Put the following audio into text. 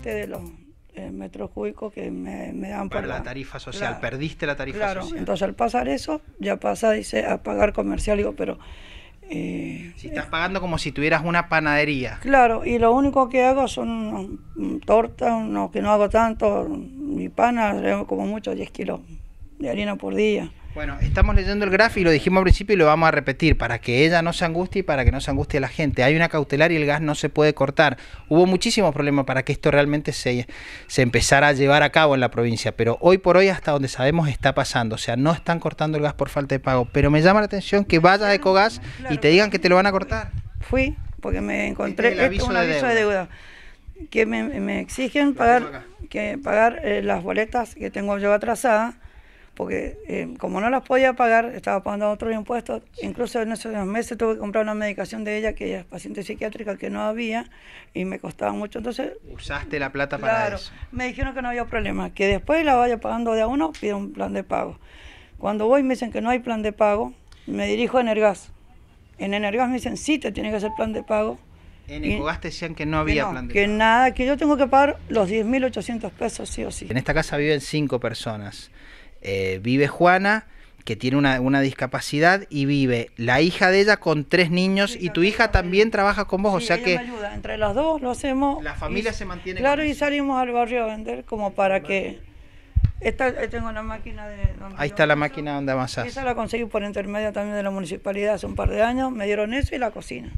de los eh, metros cúbicos que me, dan para por la, tarifa social. Perdiste la tarifa social. Entonces al pasar eso, ya pasa, dice, a pagar comercial, digo, pero... Eh, si estás pagando como si tuvieras una panadería. Claro, y lo único que hago son tortas, no, que no hago tanto, mi pana, como mucho 10 kilos de harina por día. Bueno, estamos leyendo el gráfico y lo dijimos al principio y lo vamos a repetir para que ella no se angustie y para que no se angustie la gente. Hay una cautelar y el gas no se puede cortar. Hubo muchísimos problemas para que esto realmente se, se empezara a llevar a cabo en la provincia, pero hoy por hoy hasta donde sabemos está pasando. O sea, no están cortando el gas por falta de pago. Pero me llama la atención que vayas a Ecogas y te digan que te lo van a cortar. Fui, porque me este encontré es este un aviso de deuda. Que me, exigen pagar, que pagar eh, las boletas que tengo yo atrasada porque eh, como no las podía pagar, estaba pagando otros impuestos, incluso en esos meses tuve que comprar una medicación de ella, que ella es paciente psiquiátrica, que no había y me costaba mucho. Entonces... Usaste la plata para claro, Me dijeron que no había problema, que después la vaya pagando de a uno, pide un plan de pago. Cuando voy me dicen que no hay plan de pago, me dirijo a Energas. En Energas me dicen, sí, te tiene que hacer plan de pago. En Ecogas te decían que no había plan de Que nada, que yo tengo que pagar los 10.800 pesos sí o sí. En esta casa viven cinco personas. Eh, vive Juana, que tiene una, discapacidad y vive la hija de ella con tres niños y tu hija también trabaja con vos, o sea que... Entre las dos lo hacemos. La familia se mantiene. Claro, y salimos al barrio a vender como para que... Esta, eh, tengo la máquina de... Donde Ahí está la máquina donde amasás. Esa la conseguí por intermedio también de la municipalidad hace un par de años. Me dieron eso y la cocina.